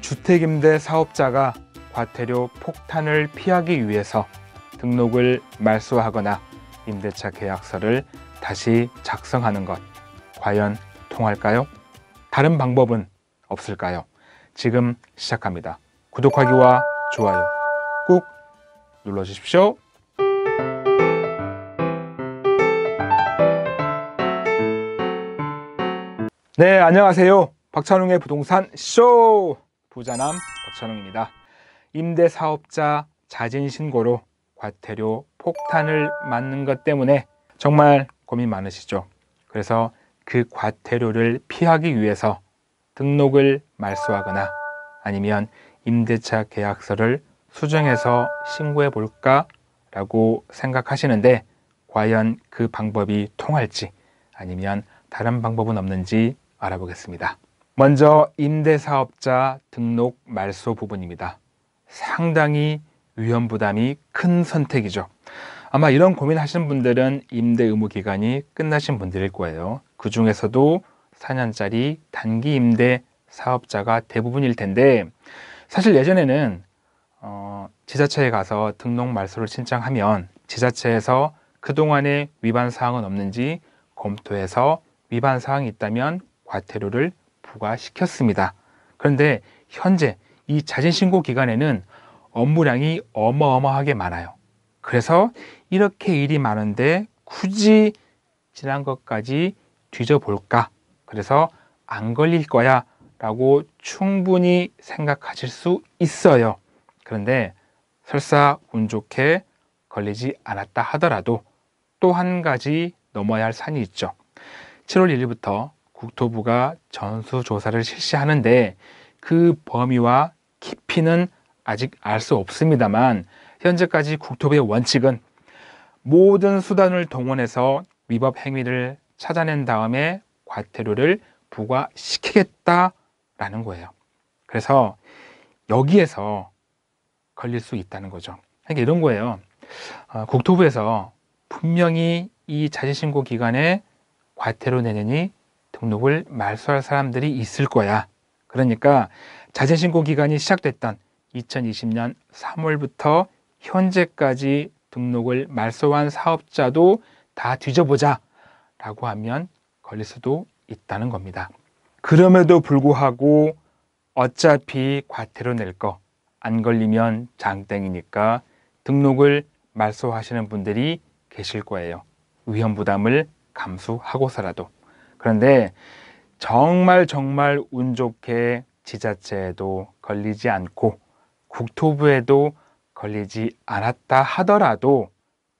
주택임대 사업자가 과태료 폭탄을 피하기 위해서 등록을 말소하거나 임대차 계약서를 다시 작성하는 것 과연 통할까요? 다른 방법은 없을까요? 지금 시작합니다. 구독하기와 좋아요 꾹 눌러주십시오. 네, 안녕하세요. 박찬웅의 부동산 쇼! 부자남 박찬웅입니다. 임대사업자 자진신고로 과태료 폭탄을 맞는 것 때문에 정말 고민 많으시죠? 그래서 그 과태료를 피하기 위해서 등록을 말소하거나 아니면 임대차 계약서를 수정해서 신고해 볼까 라고 생각하시는데 과연 그 방법이 통할지 아니면 다른 방법은 없는지 알아보겠습니다. 먼저 임대사업자 등록 말소 부분입니다. 상당히 위험 부담이 큰 선택이죠. 아마 이런 고민하시는 분들은 임대 의무 기간이 끝나신 분들일 거예요. 그 중에서도 4년짜리 단기 임대 사업자가 대부분일 텐데 사실 예전에는 어, 지자체에 가서 등록 말소를 신청하면 지자체에서 그동안의 위반 사항은 없는지 검토해서 위반 사항이 있다면 과태료를 부과시켰습니다. 그런데 현재 이 자진신고 기간에는 업무량이 어마어마하게 많아요. 그래서 이렇게 일이 많은데 굳이 지난 것까지 뒤져볼까? 그래서 안 걸릴 거야 라고 충분히 생각하실 수 있어요. 그런데 설사 운 좋게 걸리지 않았다 하더라도 또 한 가지 넘어야 할 산이 있죠. 7월 1일부터 국토부가 전수조사를 실시하는데 그 범위와 깊이는 아직 알 수 없습니다만 현재까지 국토부의 원칙은 모든 수단을 동원해서 위법 행위를 찾아낸 다음에 과태료를 부과시키겠다라는 거예요. 그래서 여기에서 걸릴 수 있다는 거죠. 그러니까 이런 거예요. 어, 국토부에서 분명히 이 자재신고 기간에 과태료 내느니 등록을 말소할 사람들이 있을 거야. 그러니까 자재신고 기간이 시작됐던 2020년 3월부터 현재까지 등록을 말소한 사업자도 다 뒤져보자 라고 하면 걸릴 수도 있다는 겁니다. 그럼에도 불구하고 어차피 과태료 낼 거 안 걸리면 장땡이니까 등록을 말소하시는 분들이 계실 거예요. 위험 부담을 감수하고서라도. 그런데 정말 정말 운 좋게 지자체에도 걸리지 않고 국토부에도 걸리지 않았다 하더라도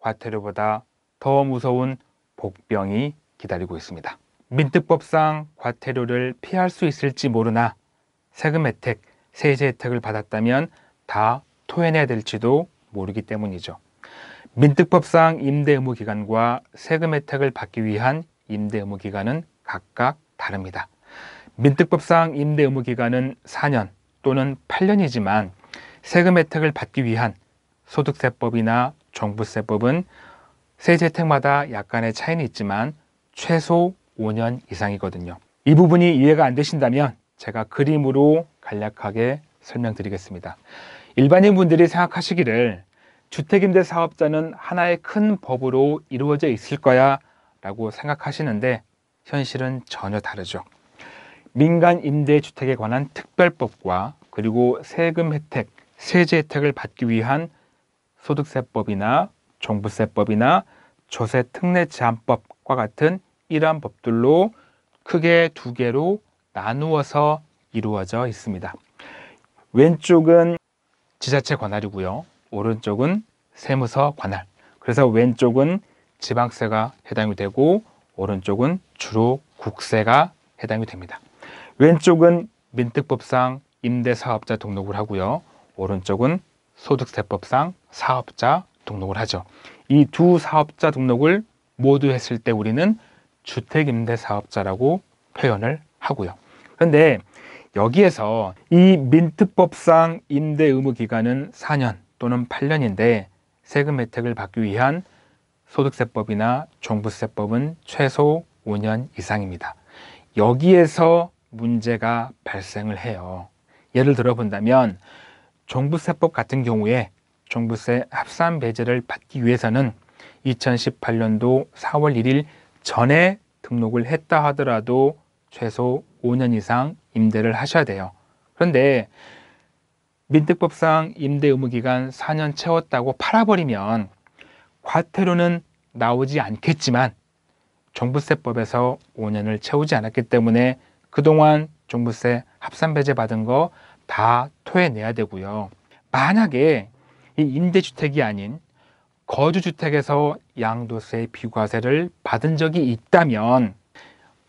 과태료보다 더 무서운 복병이 기다리고 있습니다. 민특법상 과태료를 피할 수 있을지 모르나 세금 혜택, 세제 혜택을 받았다면 다 토해내야 될지도 모르기 때문이죠. 민특법상 임대 의무 기간과 세금 혜택을 받기 위한 임대 의무 기간은 각각 다릅니다. 민특법상 임대 의무 기간은 4년 또는 8년이지만 세금 혜택을 받기 위한 소득세법이나 종부세법은 세제 혜택마다 약간의 차이는 있지만 최소 5년 이상이거든요. 이 부분이 이해가 안 되신다면 제가 그림으로 간략하게 설명드리겠습니다. 일반인 분들이 생각하시기를 주택임대 사업자는 하나의 큰 법으로 이루어져 있을 거야 라고 생각하시는데 현실은 전혀 다르죠. 민간 임대주택에 관한 특별법과 그리고 세금 혜택, 세제 혜택을 받기 위한 소득세법이나 종부세법이나 조세 특례 제한법과 같은 이러한 법들로 크게 두 개로 나누어서 이루어져 있습니다. 왼쪽은 지자체 관할이고요. 오른쪽은 세무서 관할. 그래서 왼쪽은 지방세가 해당이 되고 오른쪽은 주로 국세가 해당이 됩니다. 왼쪽은 민특법상 임대사업자 등록을 하고요. 오른쪽은 소득세법상 사업자 등록을 하죠. 이 두 사업자 등록을 모두 했을 때 우리는 주택임대사업자라고 표현을 하고요. 그런데 여기에서 이 민특법상 임대 의무 기간은 4년 또는 8년인데 세금 혜택을 받기 위한 소득세법이나 종부세법은 최소 5년 이상입니다. 여기에서 문제가 발생을 해요. 예를 들어 본다면 종부세법 같은 경우에 종부세 합산 배제를 받기 위해서는 2018년도 4월 1일 전에 등록을 했다 하더라도 최소 5년 이상 임대를 하셔야 돼요. 그런데 민특법상 임대 의무 기간 4년 채웠다고 팔아버리면 과태료는 나오지 않겠지만 종부세법에서 5년을 채우지 않았기 때문에 그동안 종부세 합산 배제 받은 거 다 토해내야 되고요. 만약에 이 임대주택이 아닌 거주주택에서 양도세 비과세를 받은 적이 있다면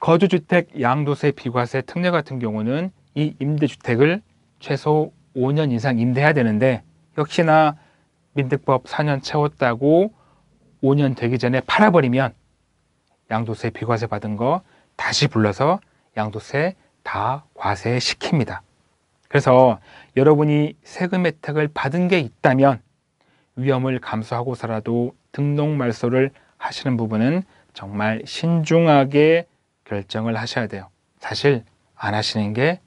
거주주택 양도세 비과세 특례 같은 경우는 이 임대주택을 최소 5년 이상 임대해야 되는데 역시나 민득법 4년 채웠다고 5년 되기 전에 팔아버리면 양도세 비과세 받은 거 다시 불러서 양도세 다 과세시킵니다. 그래서 여러분이 세금 혜택을 받은 게 있다면 위험을 감수하고서라도 등록 말소를 하시는 부분은 정말 신중하게 결정을 하셔야 돼요. 사실 안 하시는 게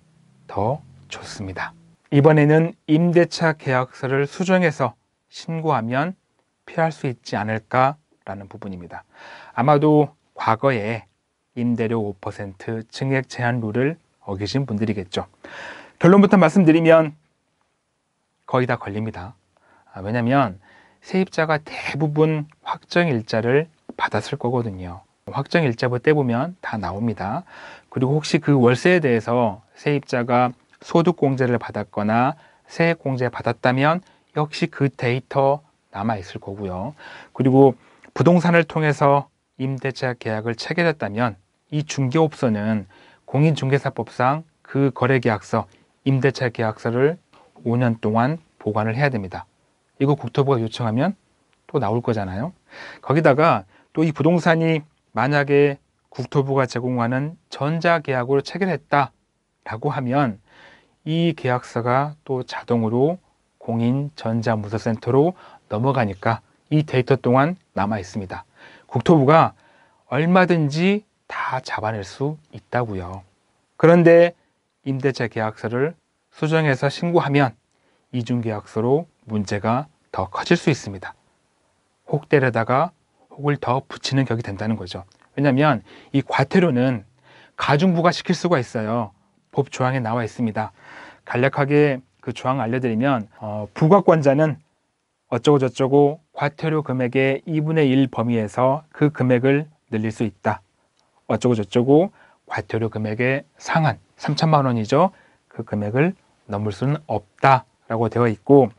더 좋습니다. 이번에는 임대차 계약서를 수정해서 신고하면 피할 수 있지 않을까라는 부분입니다. 아마도 과거에 임대료 5% 증액 제한 룰을 어기신 분들이겠죠. 결론부터 말씀드리면 거의 다 걸립니다. 아, 왜냐하면 세입자가 대부분 확정 일자를 받았을 거거든요. 확정 일자부 떼보면 다 나옵니다. 그리고 혹시 그 월세에 대해서 세입자가 소득공제를 받았거나 세액공제 받았다면 역시 그 데이터 남아 있을 거고요. 그리고 부동산을 통해서 임대차 계약을 체결했다면 이 중개업소는 공인중개사법상 그 거래계약서, 임대차 계약서를 5년 동안 보관을 해야 됩니다. 이거 국토부가 요청하면 또 나올 거잖아요. 거기다가 또 이 부동산이 만약에 국토부가 제공하는 전자계약으로 체결했다라고 하면 이 계약서가 또 자동으로 공인 전자무서센터로 넘어가니까 이 데이터 동안 남아 있습니다. 국토부가 얼마든지 다 잡아낼 수 있다고요. 그런데 임대차 계약서를 수정해서 신고하면 이중계약서로 문제가 더 커질 수 있습니다. 혹 때려다가 혹을 더 붙이는 격이 된다는 거죠. 왜냐하면 이 과태료는 가중부가 시킬 수가 있어요. 법 조항에 나와 있습니다. 간략하게 그 조항 알려드리면 어, 부각권자는 어쩌고저쩌고 과태료 금액의 2분의 1 범위에서 그 금액을 늘릴 수 있다. 어쩌고저쩌고 과태료 금액의 상한 3천만 원이죠. 그 금액을 넘을 수는 없다. 라고 되어 있고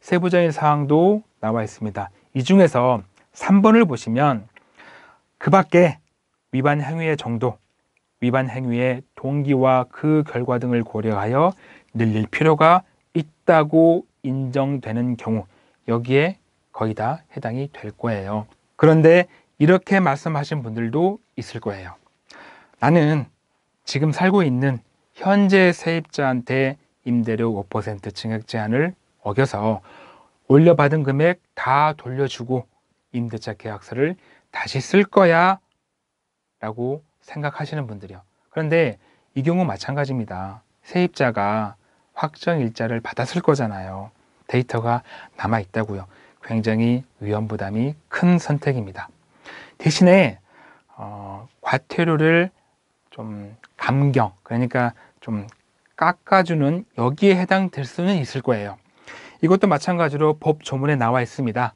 세부적인 사항도 나와 있습니다. 이 중에서 3번을 보시면 그 밖에 위반 행위의 정도, 위반 행위의 동기와 그 결과 등을 고려하여 늘릴 필요가 있다고 인정되는 경우 여기에 거의 다 해당이 될 거예요. 그런데 이렇게 말씀하신 분들도 있을 거예요. 나는 지금 살고 있는 현재 세입자한테 임대료 5% 증액 제한을 어겨서 올려받은 금액 다 돌려주고 임대차 계약서를 다시 쓸 거야 라고 생각하시는 분들이요. 그런데 이 경우 마찬가지입니다. 세입자가 확정 일자를 받았을 거잖아요. 데이터가 남아 있다고요. 굉장히 위험 부담이 큰 선택입니다. 대신에 어, 과태료를 좀 감경, 그러니까 좀 깎아주는 여기에 해당될 수는 있을 거예요. 이것도 마찬가지로 법 조문에 나와 있습니다.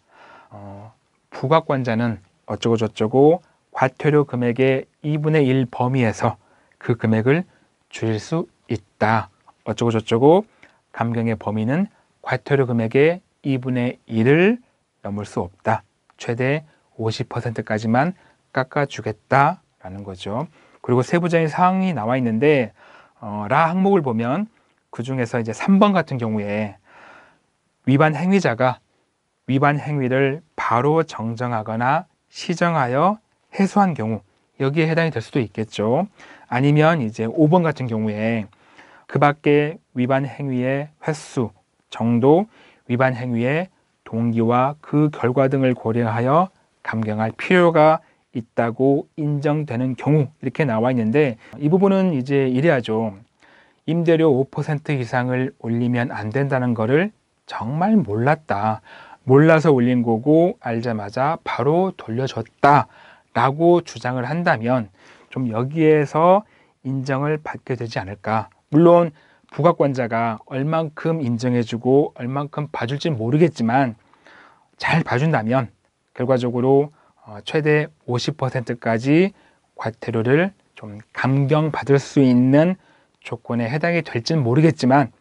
어, 부각관자는 어쩌고저쩌고 과태료 금액의 2분의 1 범위에서 그 금액을 줄일 수 있다. 어쩌고저쩌고 감경의 범위는 과태료 금액의 2분의 1을 넘을 수 없다. 최대 50%까지만 깎아주겠다라는 거죠. 그리고 세부적인 사항이 나와 있는데 어, 라 항목을 보면 그 중에서 이제 3번 같은 경우에 위반 행위자가 위반 행위를 바로 정정하거나 시정하여 해소한 경우 여기에 해당이 될 수도 있겠죠. 아니면 이제 5번 같은 경우에 그 밖에 위반 행위의 횟수 정도, 위반 행위의 동기와 그 결과 등을 고려하여 감경할 필요가 있다고 인정되는 경우 이렇게 나와 있는데 이 부분은 이제 이래야죠. 임대료 5% 이상을 올리면 안 된다는 거를 정말 몰랐다. 몰라서 올린 거고 알자마자 바로 돌려줬다. 라고 주장을 한다면 좀 여기에서 인정을 받게 되지 않을까. 물론 부각관자가 얼만큼 인정해주고 얼만큼 봐줄지 모르겠지만 잘 봐준다면 결과적으로 어, 최대 50%까지 과태료를 좀 감경받을 수 있는 조건에 해당이 될지는 모르겠지만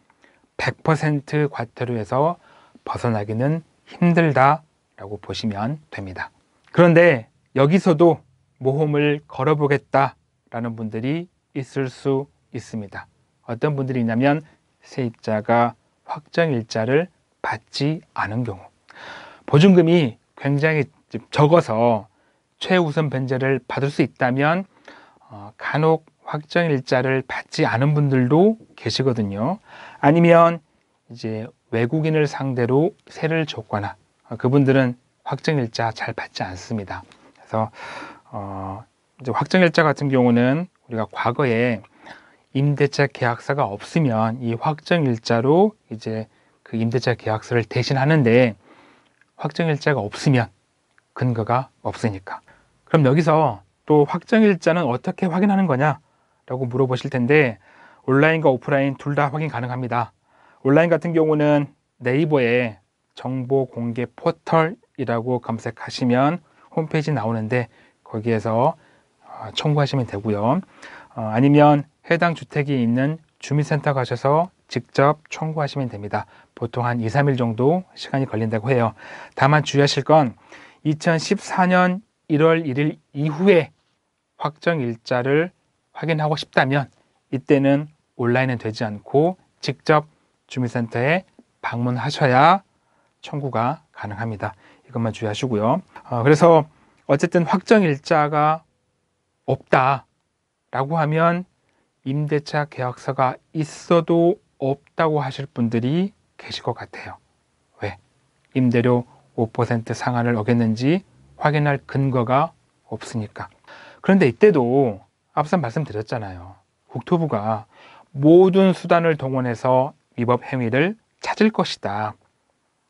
100% 과태료에서 벗어나기는 힘들다라고 보시면 됩니다. 그런데 여기서도 모험을 걸어보겠다라는 분들이 있을 수 있습니다. 어떤 분들이 있냐면 세입자가 확정일자를 받지 않은 경우 보증금이 굉장히 적어서 최우선 변제를 받을 수 있다면 어, 간혹 확정일자를 받지 않은 분들도 계시거든요 아니면 이제 외국인을 상대로 세를 줬거나 어, 그분들은 확정일자 잘 받지 않습니다 그래서 어, 이제 확정일자 같은 경우는 우리가 과거에 임대차 계약서가 없으면 이 확정일자로 이제 그 임대차 계약서를 대신하는데 확정일자가 없으면 근거가 없으니까. 그럼 여기서 또 확정일자는 어떻게 확인하는 거냐? 라고 물어보실 텐데 온라인과 오프라인 둘 다 확인 가능합니다. 온라인 같은 경우는 네이버에 정보 공개 포털이라고 검색하시면 홈페이지 나오는데 거기에서 어, 청구하시면 되고요. 어, 아니면 해당 주택이 있는 주민센터 가셔서 직접 청구하시면 됩니다. 보통 한 2, 3일 정도 시간이 걸린다고 해요. 다만 주의하실 건 2014년 1월 1일 이후에 확정 일자를 확인하고 싶다면 이때는 온라인은 되지 않고 직접 주민센터에 방문하셔야 청구가 가능합니다. 이것만 주의하시고요. 어, 그래서 어쨌든 확정 일자가 없다. 라고 하면 임대차 계약서가 있어도 없다고 하실 분들이 계실 것 같아요. 왜? 임대료 5% 상한을 어겼는지 확인할 근거가 없으니까. 그런데 이때도 앞서 말씀드렸잖아요. 국토부가 모든 수단을 동원해서 위법 행위를 찾을 것이다.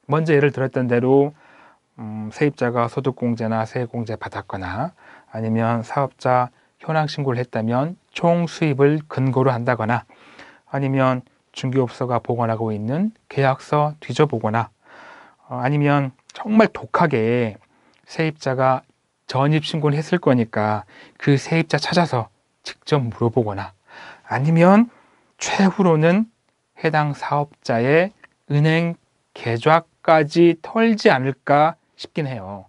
먼저 예를 들었던 대로 음, 세입자가 소득공제나 세액공제 받았거나 아니면 사업자 현황 신고를 했다면 총 수입을 근거로 한다거나 아니면 중개업소가 보관하고 있는 계약서 뒤져보거나 어, 아니면 정말 독하게 세입자가 전입 신고를 했을 거니까 그 세입자 찾아서 직접 물어보거나 아니면 최후로는 해당 사업자의 은행 계좌까지 털지 않을까 싶긴 해요.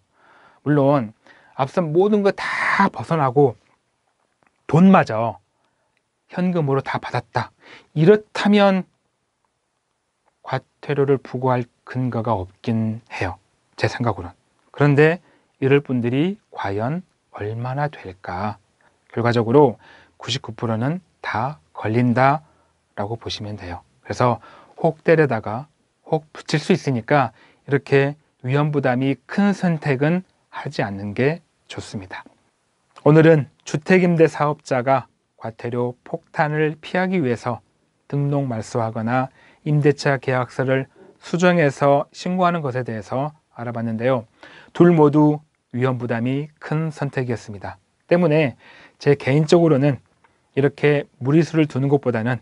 물론 앞선 모든 거 다 벗어나고 돈마저 현금으로 다 받았다. 이렇다면 과태료를 부과할 근거가 없긴 해요. 제 생각으로는. 그런데 이럴 분들이 과연 얼마나 될까? 결과적으로 99%는 다 걸린다 라고 보시면 돼요. 그래서 혹 때려다가 혹 붙일 수 있으니까 이렇게 위험 부담이 큰 선택은 하지 않는 게 좋습니다. 오늘은 주택임대 사업자가 과태료 폭탄을 피하기 위해서 등록 말소하거나 임대차 계약서를 수정해서 신고하는 것에 대해서 알아봤는데요. 둘 모두 위험 부담이 큰 선택이었습니다. 때문에 제 개인적으로는 이렇게 무리수를 두는 것보다는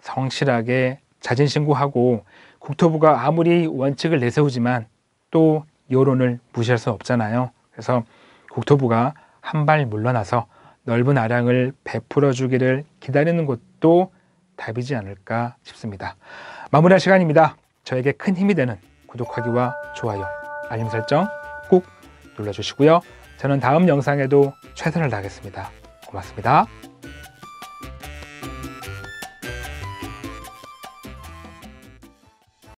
성실하게 자진 신고하고 국토부가 아무리 원칙을 내세우지만 또 여론을 무시할 수 없잖아요. 그래서 국토부가 한발 물러나서 넓은 아량을 베풀어 주기를 기다리는 것도 답이지 않을까 싶습니다. 마무리할 시간입니다. 저에게 큰 힘이 되는 구독하기와 좋아요, 알림 설정 꼭 눌러주시고요. 저는 다음 영상에도 최선을 다하겠습니다. 고맙습니다.